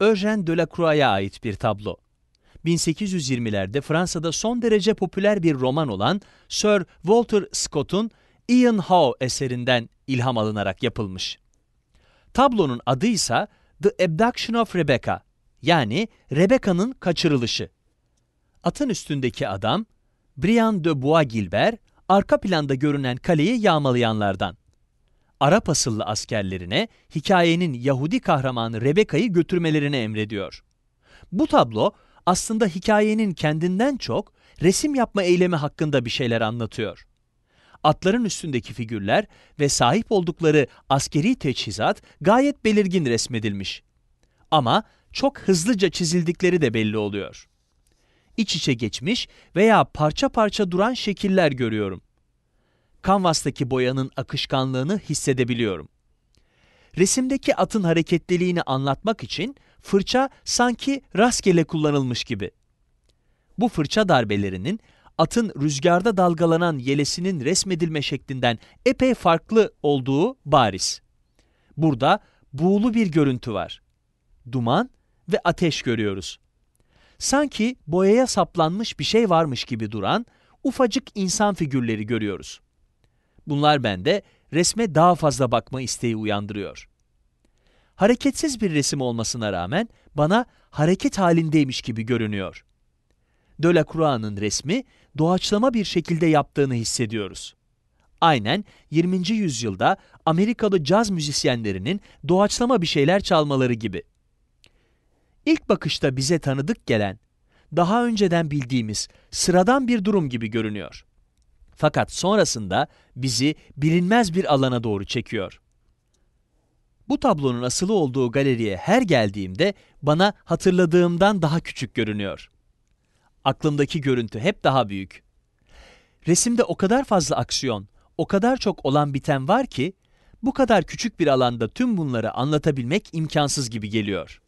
Eugène Delacroix'a ait bir tablo. 1820'lerde Fransa'da son derece popüler bir roman olan Sir Walter Scott'un Ian Howe eserinden ilham alınarak yapılmış. Tablonun adı ise The Abduction of Rebecca yani Rebecca'nın kaçırılışı. Atın üstündeki adam Brian de Bois Gilbert arka planda görünen kaleyi yağmalayanlardan. Arap asıllı askerlerine hikayenin Yahudi kahramanı Rebeka'yı götürmelerini emrediyor. Bu tablo aslında hikayenin kendinden çok resim yapma eylemi hakkında bir şeyler anlatıyor. Atların üstündeki figürler ve sahip oldukları askeri teçhizat gayet belirgin resmedilmiş. Ama çok hızlıca çizildikleri de belli oluyor. İç içe geçmiş veya parça parça duran şekiller görüyorum kanvastaki boyanın akışkanlığını hissedebiliyorum. Resimdeki atın hareketliliğini anlatmak için fırça sanki rastgele kullanılmış gibi. Bu fırça darbelerinin atın rüzgarda dalgalanan yelesinin resmedilme şeklinden epey farklı olduğu bariz. Burada buğulu bir görüntü var. Duman ve ateş görüyoruz. Sanki boyaya saplanmış bir şey varmış gibi duran ufacık insan figürleri görüyoruz. Bunlar bende resme daha fazla bakma isteği uyandırıyor. Hareketsiz bir resim olmasına rağmen bana hareket halindeymiş gibi görünüyor. Delacroix'ın resmi doğaçlama bir şekilde yaptığını hissediyoruz. Aynen 20. yüzyılda Amerikalı caz müzisyenlerinin doğaçlama bir şeyler çalmaları gibi. İlk bakışta bize tanıdık gelen, daha önceden bildiğimiz sıradan bir durum gibi görünüyor. Fakat sonrasında bizi bilinmez bir alana doğru çekiyor. Bu tablonun asılı olduğu galeriye her geldiğimde bana hatırladığımdan daha küçük görünüyor. Aklımdaki görüntü hep daha büyük. Resimde o kadar fazla aksiyon, o kadar çok olan biten var ki bu kadar küçük bir alanda tüm bunları anlatabilmek imkansız gibi geliyor.''